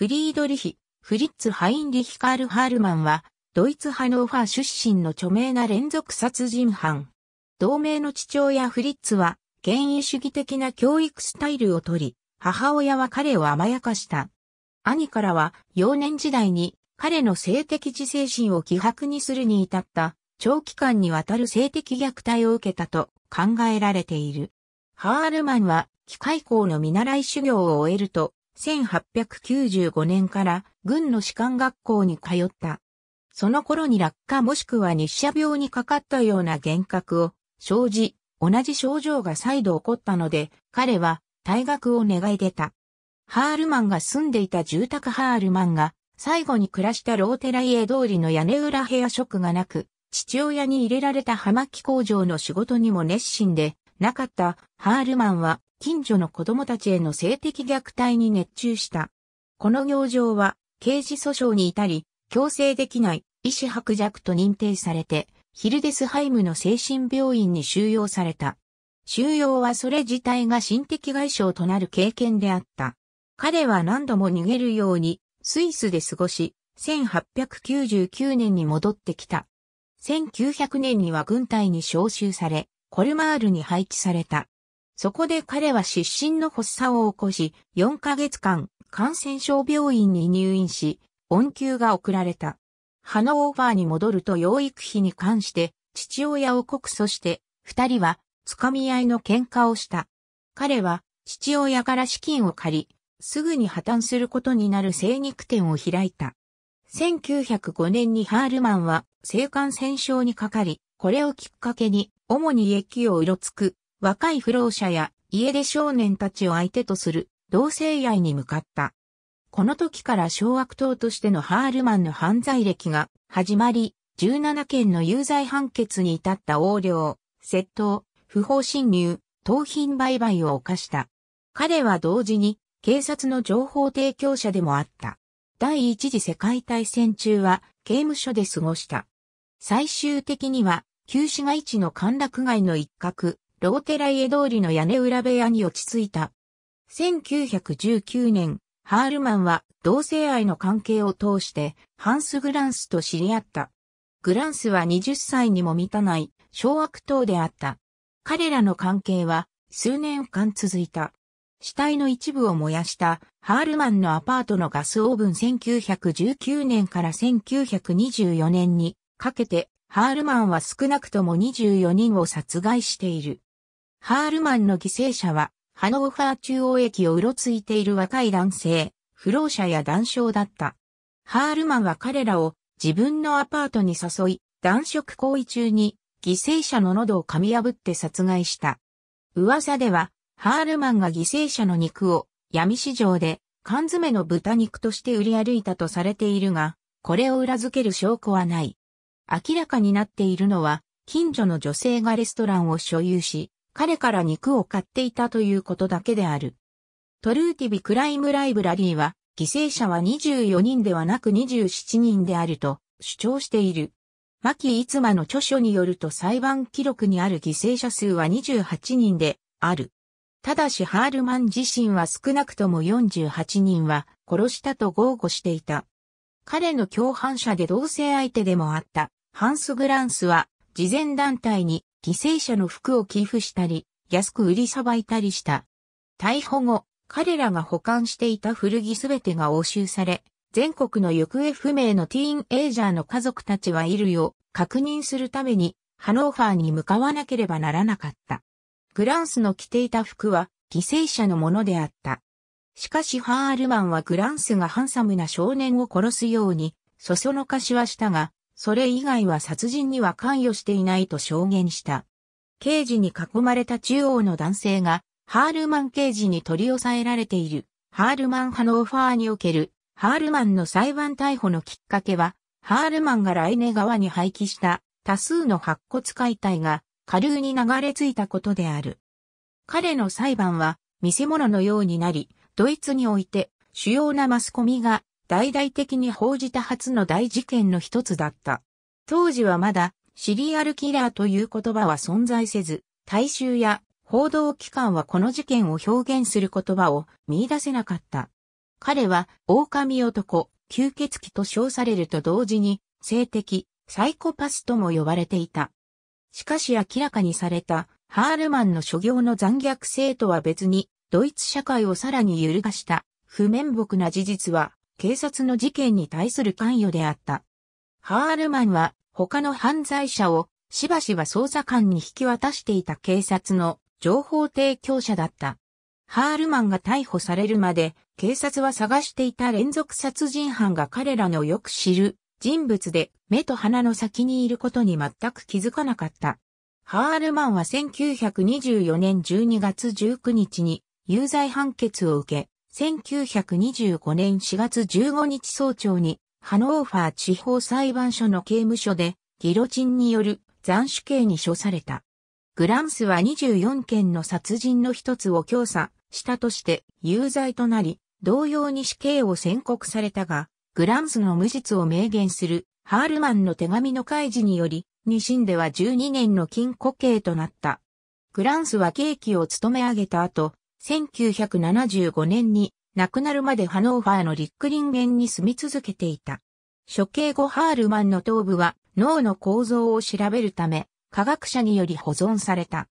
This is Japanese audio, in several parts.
フリードリヒ、フリッツ・ハインリヒ・カール・ハールマンは、ドイツ・ハノーファー出身の著名な連続殺人犯。同盟の父親フリッツは、権威主義的な教育スタイルをとり、母親は彼を甘やかした。兄からは、幼年時代に、彼の性的自制心を希薄にするに至った、長期間にわたる性的虐待を受けたと考えられている。ハールマンは、機械工の見習い修行を終えると、1895年から軍の士官学校に通った。その頃に落下もしくは日射病にかかったような幻覚を生じ、同じ症状が再度起こったので、彼は退学を願い出た。ハールマンが住んでいた住宅ハールマンが最後に暮らしたローテライエ通りの屋根裏部屋職がなく、父親に入れられた葉巻工場の仕事にも熱心でなかったハールマンは近所の子供たちへの性的虐待に熱中した。この行状は、刑事訴訟に至り、強制できない、医師薄弱と認定されて、ヒルデスハイムの精神病院に収容された。収容はそれ自体が心的外傷となる経験であった。彼は何度も逃げるように、スイスで過ごし、1899年に戻ってきた。1900年には軍隊に召集され、コルマールに配置された。そこで彼は失神の発作を起こし、4ヶ月間、感染症病院に入院し、恩給が送られた。ハノーバーに戻ると養育費に関して、父親を告訴して、二人は、つかみ合いの喧嘩をした。彼は、父親から資金を借り、すぐに破綻することになる精肉店を開いた。1905年にハールマンは、性感染症にかかり、これをきっかけに、主に駅をうろつく、若い不老者や家出少年たちを相手とする同性愛に向かった。この時から小悪党としてのハールマンの犯罪歴が始まり、17件の有罪判決に至った横領、窃盗、不法侵入、盗品売買を犯した。彼は同時に警察の情報提供者でもあった。第一次世界大戦中は刑務所で過ごした。最終的には、旧市街地の歓楽街の一角、ローテラ家通りの屋根裏部屋に落ち着いた。1919年、ハールマンは同性愛の関係を通してハンス・グランスと知り合った。グランスは20歳にも満たない小悪党であった。彼らの関係は数年間続いた。死体の一部を燃やしたハールマンのアパートのガスオーブン1919年から1924年にかけてハールマンは少なくとも24人を殺害している。ハールマンの犠牲者は、ハノーファー中央駅をうろついている若い男性、不老者や男性だった。ハールマンは彼らを自分のアパートに誘い、男色行為中に犠牲者の喉を噛み破って殺害した。噂では、ハールマンが犠牲者の肉を闇市場で缶詰の豚肉として売り歩いたとされているが、これを裏付ける証拠はない。明らかになっているのは、近所の女性がレストランを所有し、彼から肉を買っていたということだけである。トルーティビクライムライブラリーは、犠牲者は24人ではなく27人であると主張している。牧つ馬の著書によると裁判記録にある犠牲者数は28人である。ただしハールマン自身は少なくとも48人は殺したと豪語していた。彼の共犯者で同性相手でもあったハンス・グランスは慈善団体に犠牲者の服を寄付したり、安く売りさばいたりした。逮捕後、彼らが保管していた古着すべてが押収され、全国の行方不明のティーンエイジャーの家族たちはいるよ、う確認するために、ハノーファーに向かわなければならなかった。グランスの着ていた服は、犠牲者のものであった。しかしハールマンはグランスがハンサムな少年を殺すように、そそのかしはしたが、それ以外は殺人には関与していないと証言した。刑事に囲まれた中央の男性が、ハールマン刑事に取り押さえられている、ハールマン派のオファーにおける、ハールマンの裁判逮捕のきっかけは、ハールマンがライネ川に廃棄した多数の白骨解体が下流に流れ着いたことである。彼の裁判は見せ物のようになり、ドイツにおいて主要なマスコミが大々的に報じた初の大事件の一つだった。当時はまだシリアルキラーという言葉は存在せず、大衆や報道機関はこの事件を表現する言葉を見出せなかった。彼は狼男、吸血鬼と称されると同時に、性的、サイコパスとも呼ばれていた。しかし明らかにされたハールマンの諸行の残虐性とは別に、ドイツ社会をさらに揺るがした不面目な事実は警察の事件に対する関与であった。ハールマンは他の犯罪者をしばしば捜査官に引き渡していた警察の情報提供者だった。ハールマンが逮捕されるまで警察は探していた連続殺人犯が彼らのよく知る人物で目と鼻の先にいることに全く気づかなかった。ハールマンは1924年12月19日に有罪判決を受け、1925年4月15日早朝に、ハノーファー地方裁判所の刑務所で、ギロチンによる斬首刑に処された。グランスは24件の殺人の一つを強査したとして有罪となり、同様に死刑を宣告されたが、グランスの無実を明言するハールマンの手紙の開示により、二審では12年の禁錮刑となった。グランスは刑期を務め上げた後、1975年に亡くなるまでハノーファーのリックリンゲンに住み続けていた。処刑後ハールマンの頭部は脳の構造を調べるため科学者により保存された。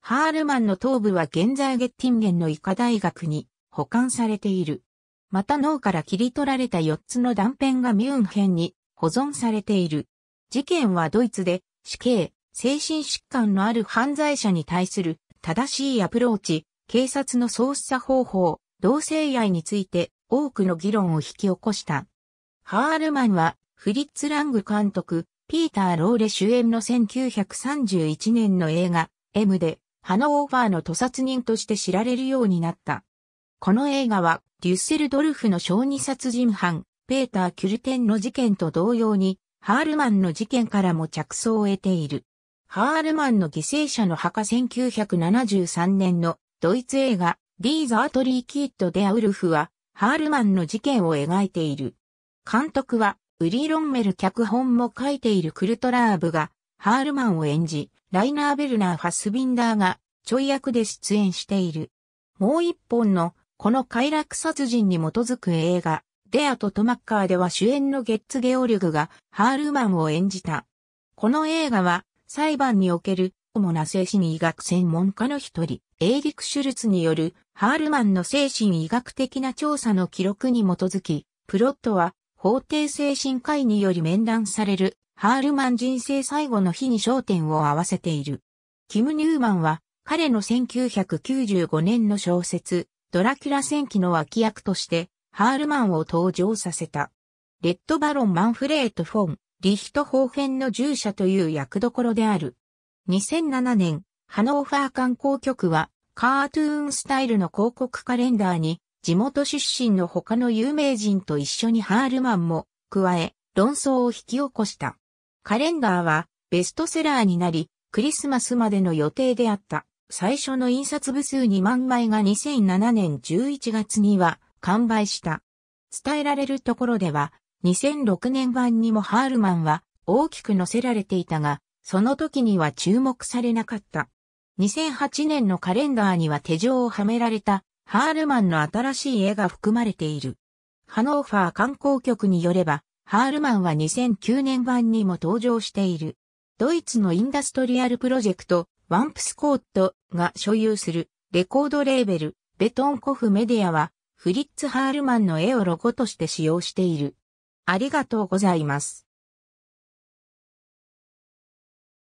ハールマンの頭部は現在ゲッティンゲンの医科大学に保管されている。また脳から切り取られた4つの断片がミュンヘンに保存されている。事件はドイツで死刑、精神疾患のある犯罪者に対する正しいアプローチ、警察の捜査方法、同性愛について多くの議論を引き起こした。ハールマンは、フリッツ・ラング監督、ピーター・ローレ主演の1931年の映画、M で、ハノーファーの屠殺人として知られるようになった。この映画は、デュッセルドルフの小児殺人犯、ペーター・キュルテンの事件と同様に、ハールマンの事件からも着想を得ている。ハールマンの犠牲者の墓1973年のドイツ映画、ディーザートリー・キッド・デア・ウルフは、ハールマンの事件を描いている。監督は、ウリー・ロンメル脚本も書いているクルトラーブが、ハールマンを演じ、ライナー・ベルナー・ファスビンダーが、ちょい役で出演している。もう一本の、この快楽殺人に基づく映画、デアとトマッカーでは主演のゲッツ・ゲオルグが、ハールマンを演じた。この映画は、裁判における主な精神医学専門家の一人、エイリク・シュルツによるハールマンの精神医学的な調査の記録に基づき、プロットは法定精神科医により面談されるハールマン人生最後の日に焦点を合わせている。キム・ニューマンは彼の1995年の小説、ドラキュラ戦記の脇役として、ハールマンを登場させた。レッドバロン・マンフレート・フォン、リヒト・ホーフェンの従者という役どころである。2007年、ハノーファー観光局は、カートゥーンスタイルの広告カレンダーに、地元出身の他の有名人と一緒にハールマンも加え、論争を引き起こした。カレンダーはベストセラーになり、クリスマスまでの予定であった最初の印刷部数2万枚が2007年11月には完売した。伝えられるところでは、2006年版にもハールマンは大きく載せられていたが、その時には注目されなかった。2008年のカレンダーには手錠をはめられたハールマンの新しい絵が含まれている。ハノーファー観光局によれば、ハールマンは2009年版にも登場している。ドイツのインダストリアルプロジェクト、ワンプスコートが所有するレコードレーベル、ベトンコフメディアは、フリッツ・ハールマンの絵をロゴとして使用している。ありがとうございます。